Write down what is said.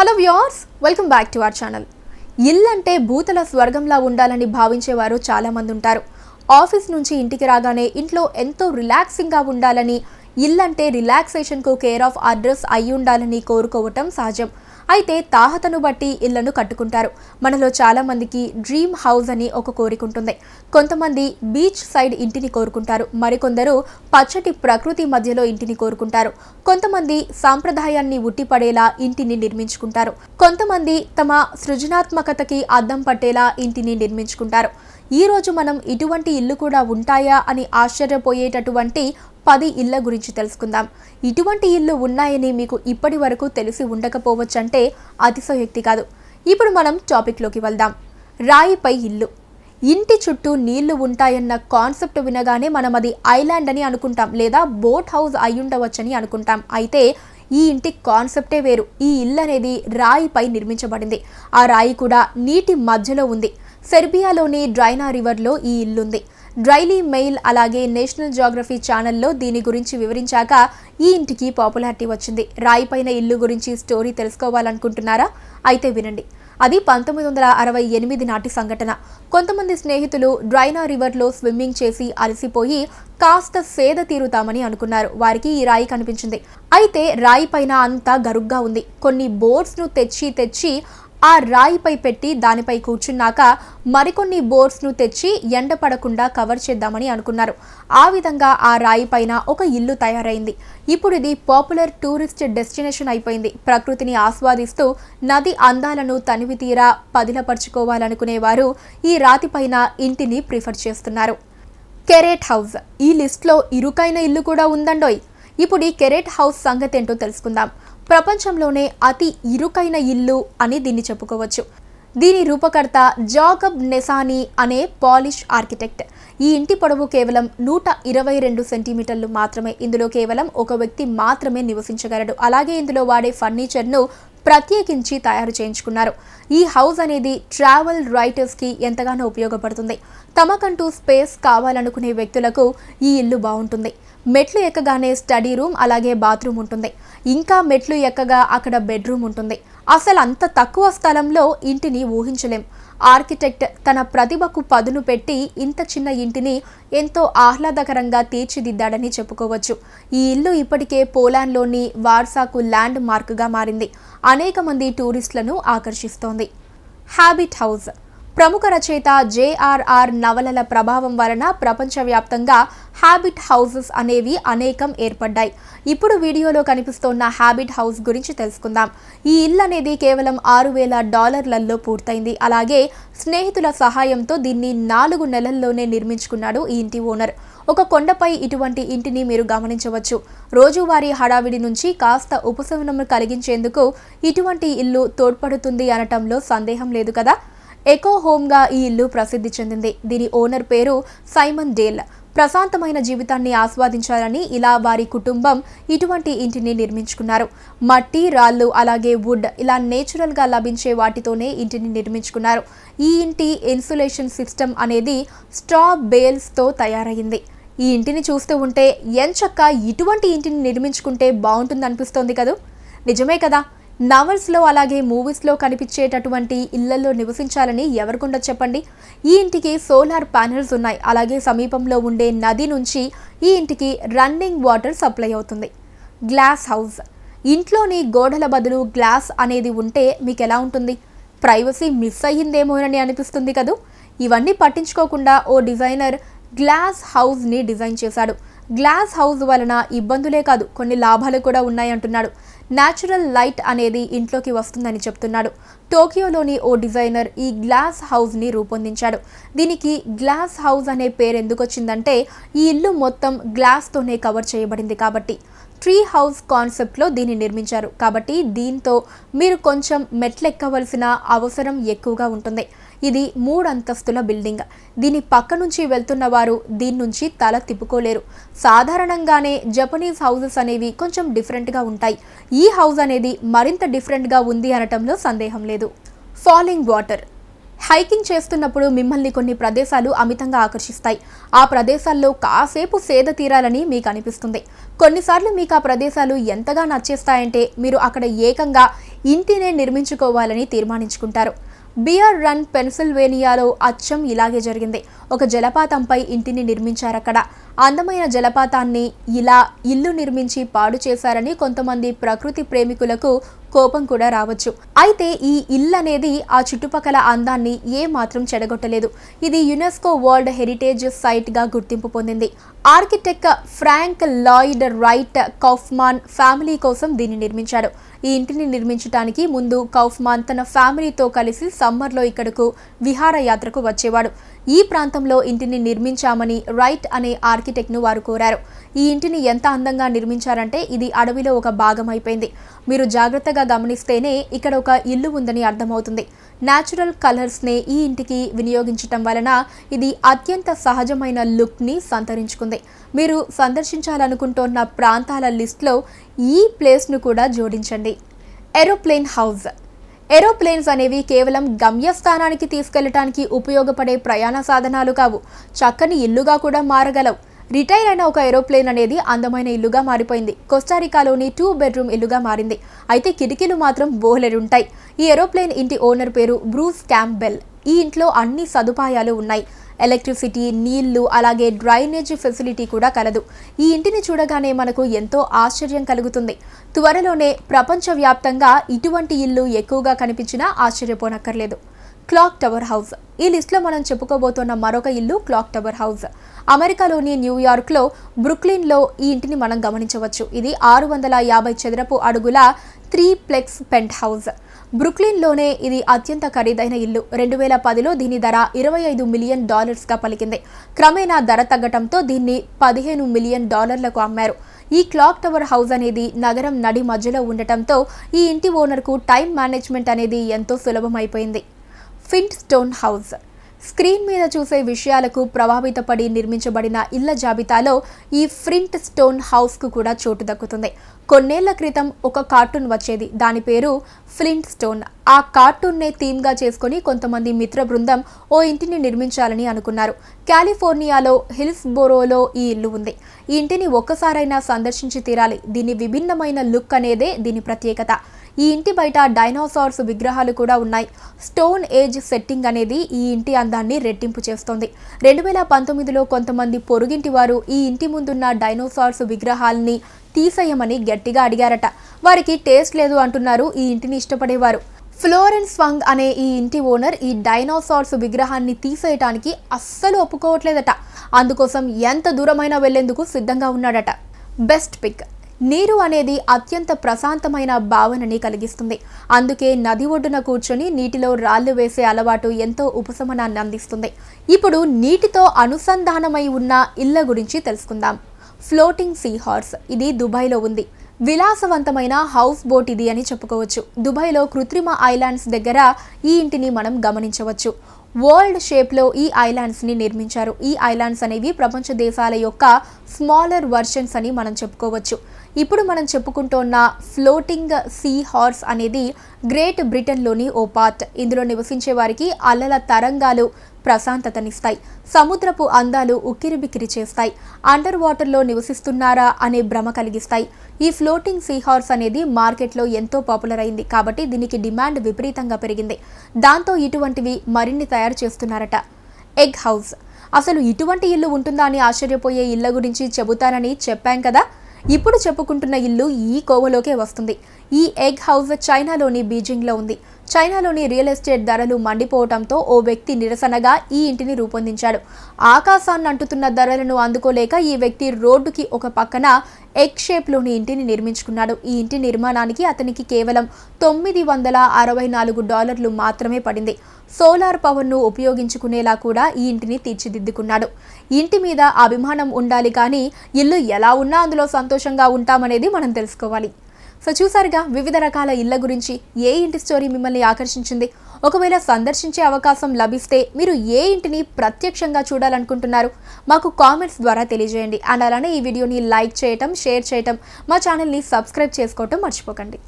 hello viewers welcome back to our channel ఇల్లంటే భూతల స్వర్గంలా ఉండాలని భావించేవారు చాలామంది ఉంటారు ఆఫీస్ నుంచి ఇంటికి రాగానే ఇంట్లో ఎంతో రిలాక్సింగ్గా ఉండాలని ఇల్లంటే రిలాక్సేషన్కు కేర్ ఆఫ్ అడ్రస్ అయి ఉండాలని కోరుకోవటం సహజం అయితే తాహతను బట్టి ఇళ్లను కట్టుకుంటారు మనలో చాలామందికి డ్రీమ్ హౌస్ అని ఒక కోరిక ఉంటుంది కొంతమంది బీచ్ సైడ్ ఇంటిని కోరుకుంటారు మరికొందరు పచ్చటి ప్రకృతి మధ్యలో ఇంటిని కోరుకుంటారు కొంతమంది సాంప్రదాయాన్ని ఉట్టిపడేలా ఇంటిని నిర్మించుకుంటారు కొంతమంది తమ సృజనాత్మకతకి అద్దం పట్టేలా ఇంటిని నిర్మించుకుంటారు ఈరోజు మనం ఇటువంటి ఇల్లు కూడా ఉంటాయా అని ఆశ్చర్యపోయేటటువంటి పది ఇళ్ల గురించి తెలుసుకుందాం ఇటువంటి ఇల్లు ఉన్నాయని మీకు ఇప్పటి వరకు తెలిసి ఉండకపోవచ్చంటే అతిశయోక్తి కాదు ఇప్పుడు మనం టాపిక్లోకి వెళ్దాం రాయిపై ఇల్లు ఇంటి చుట్టూ నీళ్లు ఉంటాయన్న కాన్సెప్ట్ వినగానే మనం అది ఐలాండ్ అని అనుకుంటాం లేదా బోట్ హౌస్ అయ్యుండవచ్చని అనుకుంటాం అయితే ఈ ఇంటి కాన్సెప్టే వేరు ఈ ఇల్లు అనేది రాయిపై నిర్మించబడింది ఆ రాయి కూడా నీటి మధ్యలో ఉంది సెర్బియాలోని డ్రైనా రివర్లో ఈ ఇల్లుంది డ్రైలీ మెయిల్ అలాగే నేషనల్ జాగ్రఫీ ఛానల్లో దీని గురించి వివరించాక ఈ ఇంటికి పాపులారిటీ వచ్చింది రాయిపైన ఇల్లు గురించి స్టోరీ తెలుసుకోవాలనుకుంటున్నారా అయితే వినండి అది పంతొమ్మిది వందల అరవై ఎనిమిది నాటి సంఘటన కొంతమంది స్నేహితులు డ్రైనా రివర్లో స్విమ్మింగ్ చేసి అలసిపోయి కాస్త సేద తీరుతామని అనుకున్నారు వారికి ఈ రాయి కనిపించింది అయితే రాయి పైన అంతా గరుగ్గా ఉంది కొన్ని బోర్డ్స్ను తెచ్చి తెచ్చి ఆ రాయిపై పెట్టి దానిపై కూర్చున్నాక మరికొన్ని ను తెచ్చి ఎండపడకుండా కవర్ చేద్దామని అనుకున్నారు ఆ విధంగా ఆ రాయి పైన ఒక ఇల్లు తయారైంది ఇప్పుడు ఇది పాపులర్ టూరిస్ట్ డెస్టినేషన్ అయిపోయింది ప్రకృతిని ఆస్వాదిస్తూ నది అందాలను తనివి తీరా వారు ఈ రాతి ఇంటిని ప్రిఫర్ చేస్తున్నారు కెరేట్ హౌస్ ఈ లిస్ట్లో ఇరుకైన ఇల్లు కూడా ఉందండోయ్ ఇప్పుడు ఈ కెరెట్ హౌస్ సంగతి ఏంటో తెలుసుకుందాం ప్రపంచంలోనే అతి ఇరుకైన ఇల్లు అని దీన్ని చెప్పుకోవచ్చు దీని రూపకర్త జాకబ్ నెసానీ అనే పాలిష్ ఆర్కిటెక్ట్ ఈ ఇంటి పొడవు కేవలం నూట ఇరవై రెండు సెంటీమీటర్లు మాత్రమే ఇందులో కేవలం ఒక వ్యక్తి మాత్రమే నివసించగలడు అలాగే ఇందులో వాడే ఫర్నిచర్ను ప్రత్యేకించి తయారు చేయించుకున్నారు ఈ హౌస్ అనేది ట్రావెల్ రైటర్స్కి ఎంతగానో ఉపయోగపడుతుంది తమకంటూ స్పేస్ కావాలనుకునే వ్యక్తులకు ఈ ఇల్లు బాగుంటుంది మెట్లు ఎక్కగానే స్టడీ రూమ్ అలాగే బాత్రూమ్ ఉంటుంది ఇంకా మెట్లు ఎక్కగా అక్కడ బెడ్రూమ్ ఉంటుంది అసలు అంత తక్కువ స్థలంలో ఇంటిని ఊహించలేం ఆర్కిటెక్ట్ తన ప్రతిభకు పదును పెట్టి ఇంత చిన్న ఇంటిని ఎంతో ఆహ్లాదకరంగా తీర్చిదిద్దాడని చెప్పుకోవచ్చు ఈ ఇల్లు ఇప్పటికే పోలాండ్లోని వార్సాకు ల్యాండ్ మార్క్గా మారింది అనేక మంది టూరిస్టులను ఆకర్షిస్తోంది హ్యాబిట్ హౌస్ ప్రముఖ రచయిత జేఆర్ఆర్ నవలల ప్రభావం వలన ప్రపంచవ్యాప్తంగా హ్యాబిట్ హౌజెస్ అనేవి అనేకం ఏర్పడ్డాయి ఇప్పుడు వీడియోలో కనిపిస్తోన్న హ్యాబిట్ హౌస్ గురించి తెలుసుకుందాం ఈ ఇల్లు అనేది కేవలం ఆరు వేల డాలర్లలో పూర్తయింది అలాగే స్నేహితుల సహాయంతో దీన్ని నాలుగు నెలల్లోనే నిర్మించుకున్నాడు ఈ ఇంటి ఓనర్ ఒక కొండపై ఇటువంటి ఇంటిని మీరు గమనించవచ్చు రోజువారీ హడావిడి నుంచి కాస్త ఉపశమనం కలిగించేందుకు ఇటువంటి ఇల్లు తోడ్పడుతుంది అనటంలో సందేహం లేదు కదా ఎకో హోమ్గా ఈ ఇల్లు ప్రసిద్ధి చెందింది దీని ఓనర్ పేరు సైమన్ డేల్ ప్రశాంతమైన జీవితాన్ని ఆస్వాదించాలని ఇలా వారి కుటుంబం ఇటువంటి ఇంటిని నిర్మించుకున్నారు మట్టి రాళ్ళు అలాగే వుడ్ ఇలా నేచురల్గా లభించే వాటితోనే ఇంటిని నిర్మించుకున్నారు ఈ ఇంటి ఇన్సులేషన్ సిస్టమ్ అనేది స్ట్రా బేల్స్తో తయారైంది ఈ ఇంటిని చూస్తూ ఉంటే ఎంచక్క ఇటువంటి ఇంటిని నిర్మించుకుంటే బాగుంటుంది అనిపిస్తోంది కదా నిజమే కదా లో అలాగే మూవీస్లో కనిపించేటటువంటి ఇళ్లలో నివసించాలని ఎవరికుండా చెప్పండి ఈ ఇంటికి సోలార్ ప్యానెల్స్ ఉన్నాయి అలాగే సమీపంలో ఉండే నది నుంచి ఈ ఇంటికి రన్నింగ్ వాటర్ సప్లై అవుతుంది గ్లాస్ హౌస్ ఇంట్లోని గోడల బదులు గ్లాస్ అనేది ఉంటే మీకు ఎలా ఉంటుంది ప్రైవసీ మిస్ అయ్యిందేమోనని అనిపిస్తుంది కదూ ఇవన్నీ పట్టించుకోకుండా ఓ డిజైనర్ గ్లాస్ హౌస్ని డిజైన్ చేశాడు గ్లాస్ హౌస్ వలన ఇబ్బందులే కాదు కొన్ని లాభాలు కూడా ఉన్నాయంటున్నాడు న్యాచురల్ లైట్ అనేది ఇంట్లోకి వస్తుందని చెప్తున్నాడు టోకియోలోని ఓ డిజైనర్ ఈ గ్లాస్ హౌస్ని రూపొందించాడు దీనికి గ్లాస్ హౌస్ అనే పేరు వచ్చిందంటే ఈ ఇల్లు మొత్తం గ్లాస్తోనే కవర్ చేయబడింది కాబట్టి ట్రీ హౌస్ కాన్సెప్ట్లో దీన్ని నిర్మించారు కాబట్టి దీంతో మీరు కొంచెం మెట్లెక్కవలసిన అవసరం ఎక్కువగా ఉంటుంది ఇది మూడంతస్తుల బిల్డింగ్ దీని పక్క నుంచి వెళ్తున్న వారు దీని నుంచి తల తిప్పుకోలేరు సాధారణంగానే జపనీస్ హౌజెస్ అనేవి కొంచెం డిఫరెంట్గా ఉంటాయి ఈ హౌస్ అనేది మరింత డిఫరెంట్గా ఉంది అనటంలో సందేహం లేదు ఫాలింగ్ వాటర్ హైకింగ్ చేస్తున్నప్పుడు మిమ్మల్ని కొన్ని ప్రదేశాలు అమితంగా ఆకర్షిస్తాయి ఆ ప్రదేశాల్లో కాసేపు సేద తీరాలని మీకు అనిపిస్తుంది కొన్నిసార్లు మీకు ఆ ప్రదేశాలు ఎంతగా నచ్చేస్తాయంటే మీరు అక్కడ ఏకంగా ఇంటినే నిర్మించుకోవాలని తీర్మానించుకుంటారు బియర్ రన్ పెన్సిల్వేనియాలో అచ్చం ఇలాగే జరిగింది ఒక జలపాతంపై ఇంటిని నిర్మించారక్కడ అందమైన జలపాతాన్ని ఇలా ఇల్లు నిర్మించి పాడు చేశారని కొంతమంది ప్రకృతి ప్రేమికులకు కోపం కూడా రావచ్చు అయితే ఈ ఇల్లు అనేది ఆ చుట్టుపక్కల అందాన్ని ఏ మాత్రం చెడగొట్టలేదు ఇది యునెస్కో వరల్డ్ హెరిటేజ్ సైట్గా గుర్తింపు పొందింది architect Frank Lloyd Wright Kaufmann family కోసం దీన్ని నిర్మించాడు ఈ ఇంటిని నిర్మించడానికి ముందు కౌఫ్మాన్ తన ఫ్యామిలీతో కలిసి సమ్మర్లో ఇక్కడకు విహారయాత్రకు వచ్చేవాడు ఈ ప్రాంతంలో ఇంటిని నిర్మించామని రైట్ అనే ఆర్కి ను వారు కోరారు ఈ ఇంటిని ఎంత అందంగా నిర్మించారంటే ఇది అడవిలో ఒక భాగం అయిపోయింది మీరు జాగ్రత్తగా గమనిస్తేనే ఇక్కడ ఒక ఇల్లు ఉందని అర్థమవుతుంది న్యాచురల్ కలర్స్ని ఈ ఇంటికి వినియోగించటం వలన ఇది అత్యంత సహజమైన లుక్ని సంతరించుకుంది మీరు సందర్శించాలనుకుంటున్న ప్రాంతాల లిస్ట్లో ఈ ప్లేస్ను కూడా జోడించండి ఎరోప్లేన్ హౌస్ ఏరోప్లేన్స్ అనేవి కేవలం గమ్యస్థానానికి తీసుకెళ్లటానికి ఉపయోగపడే ప్రయాణ సాధనాలు కావు చక్కని ఇల్లుగా కూడా మారగలవు రిటైర్ అయిన ఒక ఏరోప్లేన్ అనేది అందమైన ఇల్లుగా మారిపోయింది కొస్టారికాలోని టూ బెడ్రూమ్ ఇల్లుగా మారింది అయితే కిటికీలు మాత్రం బోలెడుంటాయి ఈ ఏరోప్లేన్ ఇంటి ఓనర్ పేరు బ్రూస్ క్యాంబెల్ ఈ ఇంట్లో అన్ని సదుపాయాలు ఉన్నాయి ఎలక్ట్రిసిటీ నీళ్లు అలాగే డ్రైనేజ్ ఫెసిలిటీ కూడా కలదు ఈ ఇంటిని చూడగానే మనకు ఎంతో ఆశ్చర్యం కలుగుతుంది త్వరలోనే ప్రపంచవ్యాప్తంగా ఇటువంటి ఇల్లు ఎక్కువగా కనిపించినా ఆశ్చర్యపోనక్కర్లేదు క్లాక్ టవర్ హౌస్ ఈ లిస్టులో మనం చెప్పుకోబోతున్న మరొక ఇల్లు క్లాక్ టవర్ హౌస్ అమెరికాలోని న్యూయార్క్లో బ్రుక్లిన్లో ఈ ఇంటిని మనం గమనించవచ్చు ఇది ఆరు వందల యాభై చదరపు అడుగుల త్రీ ప్లెక్స్ పెంట్ హౌస్ బ్రుక్లిన్లోనే ఇది అత్యంత ఖరీదైన ఇల్లు రెండు వేల పదిలో దీని ధర ఇరవై ఐదు మిలియన్ డాలర్స్గా పలికింది క్రమేణా ధర తగ్గటంతో దీన్ని పదిహేను మిలియన్ డాలర్లకు అమ్మారు ఈ క్లాక్ టవర్ హౌస్ అనేది నగరం నడి మధ్యలో ఉండటంతో ఈ ఇంటి ఓనర్కు టైం మేనేజ్మెంట్ అనేది ఎంతో సులభమైపోయింది ఫింట్ స్టోన్ హౌస్ స్క్రీన్ మీద చూసే విషయాలకు ప్రభావితపడి నిర్మించబడిన ఇళ్ల జాబితాలో ఈ ఫ్రింట్ స్టోన్ హౌస్కు కూడా చోటు దక్కుతుంది కొన్నేళ్ల క్రితం ఒక కార్టూన్ వచ్చేది దాని పేరు ఫ్లింట్ స్టోన్ ఆ కార్టూన్నే థీమ్గా చేసుకుని కొంతమంది మిత్ర బృందం ఓ ఇంటిని నిర్మించాలని అనుకున్నారు కాలిఫోర్నియాలో హిల్స్ బోరోలో ఈ ఇల్లు ఉంది ఈ ఇంటిని ఒక్కసారైనా సందర్శించి తీరాలి దీని విభిన్నమైన లుక్ అనేదే దీని ప్రత్యేకత ఈ ఇంటి బయట డైనోసార్స్ విగ్రహాలు కూడా ఉన్నాయి స్టోన్ ఏజ్ సెట్టింగ్ అనేది ఈ ఇంటి అందాన్ని రెట్టింపు చేస్తోంది రెండు వేల పంతొమ్మిదిలో కొంతమంది పొరుగింటి వారు ఈ ఇంటి ముందున్న డైనోసార్స్ విగ్రహాల్ని తీసేయమని గట్టిగా అడిగారట వారికి టేస్ట్ లేదు అంటున్నారు ఈ ఇంటిని ఇష్టపడేవారు ఫ్లోరెన్స్ వంగ్ అనే ఈ ఇంటి ఓనర్ ఈ డైనోసార్స్ విగ్రహాన్ని తీసేయటానికి అస్సలు ఒప్పుకోవట్లేదట అందుకోసం ఎంత దూరమైనా వెళ్లేందుకు సిద్ధంగా ఉన్నాడట బెస్ట్ పిక్ నీరు అనేది అత్యంత ప్రశాంతమైన భావనని కలిగిస్తుంది అందుకే నది ఒడ్డున కూర్చొని నీటిలో రాళ్ళు వేసే అలవాటు ఎంతో ఉపశమనాన్ని అందిస్తుంది ఇప్పుడు నీటితో అనుసంధానమై ఉన్న ఇళ్ల గురించి తెలుసుకుందాం ఫ్లోటింగ్ సీ హార్స్ ఇది దుబాయ్లో ఉంది విలాసవంతమైన హౌస్ బోట్ ఇది అని చెప్పుకోవచ్చు దుబాయ్లో కృత్రిమ ఐలాండ్స్ దగ్గర ఈ ఇంటిని మనం గమనించవచ్చు వరల్డ్ షేప్లో ఈ ఐలాండ్స్ని నిర్మించారు ఈ ఐలాండ్స్ అనేవి ప్రపంచ దేశాల యొక్క స్మాలర్ వర్షన్స్ అని మనం చెప్పుకోవచ్చు ఇప్పుడు మనం చెప్పుకుంటున్న ఫ్లోటింగ్ సీ హార్స్ అనేది గ్రేట్ బ్రిటన్లోని ఓ పార్ట్ ఇందులో నివసించే వారికి అల్లల తరంగాలు ప్రశాంతతనిస్తాయి సముద్రపు అందాలు ఉక్కిరిబిక్కిరి చేస్తాయి అండర్ వాటర్లో నివసిస్తున్నారా అనే భ్రమ కలిగిస్తాయి ఈ ఫ్లోటింగ్ సీహార్స్ అనేది మార్కెట్లో ఎంతో పాపులర్ అయింది కాబట్టి దీనికి డిమాండ్ విపరీతంగా పెరిగింది దాంతో ఇటువంటివి మరిన్ని తయారు చేస్తున్నారట ఎగ్ హౌస్ అసలు ఇటువంటి ఇల్లు ఉంటుందా అని ఆశ్చర్యపోయే ఇళ్ల గురించి చెబుతానని చెప్పాం కదా ఇప్పుడు చెప్పుకుంటున్న ఇల్లు ఈ కోవలోకే వస్తుంది ఈ ఎగ్ హౌస్ చైనాలోని బీజింగ్లో ఉంది చైనాలోని రియల్ ఎస్టేట్ ధరలు మండిపోవడంతో ఓ వ్యక్తి నిరసనగా ఈ ఇంటిని రూపొందించాడు ఆకాశాన్ని అంటుతున్న ధరలను అందుకోలేక ఈ వ్యక్తి రోడ్డుకి ఒక పక్కన ఎగ్ షేప్లోని ఇంటిని నిర్మించుకున్నాడు ఈ ఇంటి నిర్మాణానికి అతనికి కేవలం తొమ్మిది వందల అరవై నాలుగు డాలర్లు మాత్రమే పడింది సోలార్ పవర్ను ఉపయోగించుకునేలా కూడా ఈ ఇంటిని తీర్చిదిద్దుకున్నాడు ఇంటి మీద అభిమానం ఉండాలి కానీ ఇల్లు ఎలా ఉన్నా అందులో సంతోషంగా ఉంటామనేది మనం తెలుసుకోవాలి సో చూసారుగా వివిధ రకాల ఇళ్ల గురించి ఏ ఇంటి స్టోరీ మిమ్మల్ని ఆకర్షించింది ఒకవేళ సందర్శించే అవకాశం లభిస్తే మీరు ఏ ఇంటిని ప్రత్యక్షంగా చూడాలనుకుంటున్నారు మాకు కామెంట్స్ ద్వారా తెలియజేయండి అండ్ అలానే ఈ వీడియోని లైక్ చేయటం షేర్ చేయటం మా ఛానల్ని సబ్స్క్రైబ్ చేసుకోవటం మర్చిపోకండి